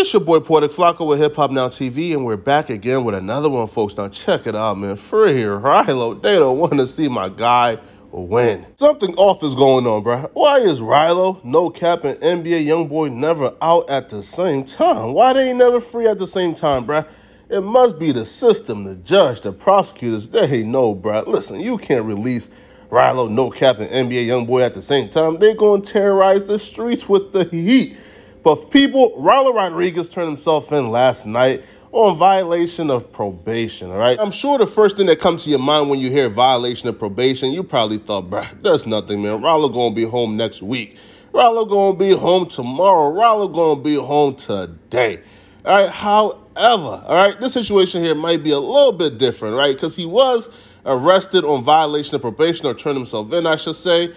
It's your boy Portic Flacco with Hip Hop Now TV, and we're back again with another one, folks. Now check it out, man. Free here, Rilo, they don't want to see my guy win. Something off is going on, bro. Why is Rilo, No Cap, and NBA YoungBoy never out at the same time? Why they ain't never free at the same time, bro? It must be the system, the judge, the prosecutors. They know, bro. Listen, you can't release Rilo, No Cap, and NBA YoungBoy at the same time. They gonna terrorize the streets with the heat. But people, Raul Rodriguez turned himself in last night on violation of probation, all right? I'm sure the first thing that comes to your mind when you hear violation of probation, you probably thought, bruh, that's nothing, man. Raul gonna be home next week. Raul gonna be home tomorrow. Raul gonna be home today. All right, however, all right, this situation here might be a little bit different, right? Because he was arrested on violation of probation or turned himself in, I should say,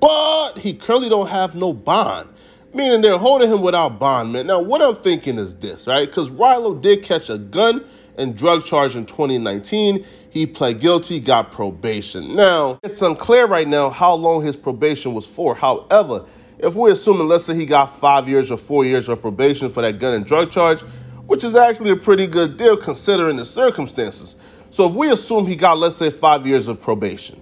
but he currently don't have no bond meaning they're holding him without bond, man. Now, what I'm thinking is this, right? Because Rilo did catch a gun and drug charge in 2019. He pled guilty, got probation. Now, it's unclear right now how long his probation was for. However, if we're assuming, let's say he got five years or four years of probation for that gun and drug charge, which is actually a pretty good deal considering the circumstances. So if we assume he got, let's say, five years of probation,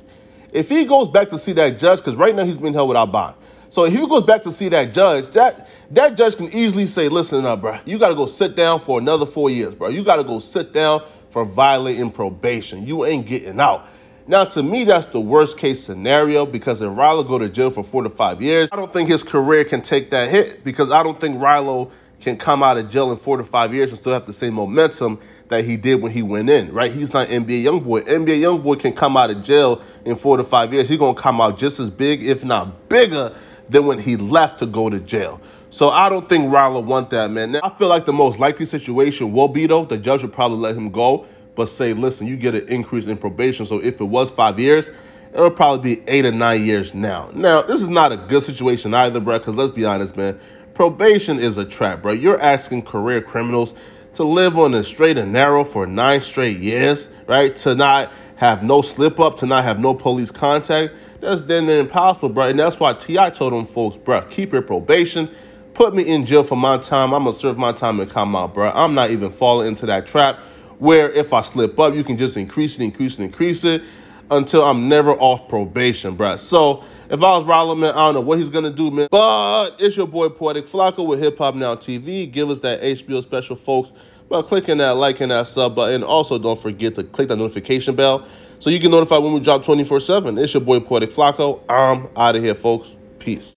if he goes back to see that judge, because right now he's being held without bond, so if he goes back to see that judge, that that judge can easily say, listen up, bro, you got to go sit down for another four years, bro. You got to go sit down for violating probation. You ain't getting out. Now, to me, that's the worst case scenario because if Rilo go to jail for four to five years, I don't think his career can take that hit because I don't think Rilo can come out of jail in four to five years and still have the same momentum that he did when he went in, right? He's not NBA Youngboy. NBA Youngboy can come out of jail in four to five years. He's going to come out just as big, if not bigger, than when he left to go to jail. So I don't think Ryla want that, man. Now, I feel like the most likely situation will be, though, the judge would probably let him go, but say, listen, you get an increase in probation. So if it was five years, it'll probably be eight or nine years now. Now, this is not a good situation either, bro, because let's be honest, man. Probation is a trap, bro. You're asking career criminals to live on the straight and narrow for nine straight years, right? To not have no slip up, to not have no police contact, that's then impossible, bro. And that's why T.I. told them folks, bro, keep your probation. Put me in jail for my time. I'm going to serve my time and come out, bro. I'm not even falling into that trap where if I slip up, you can just increase it, increase it, increase it until I'm never off probation, bruh. So if I was Rollo, man, I don't know what he's gonna do, man. But it's your boy Poetic Flacco with Hip Hop Now TV. Give us that HBO special, folks, by clicking that like and that sub button. Also, don't forget to click that notification bell so you can notify when we drop 24-7. It's your boy Poetic Flacco. I'm out of here, folks. Peace.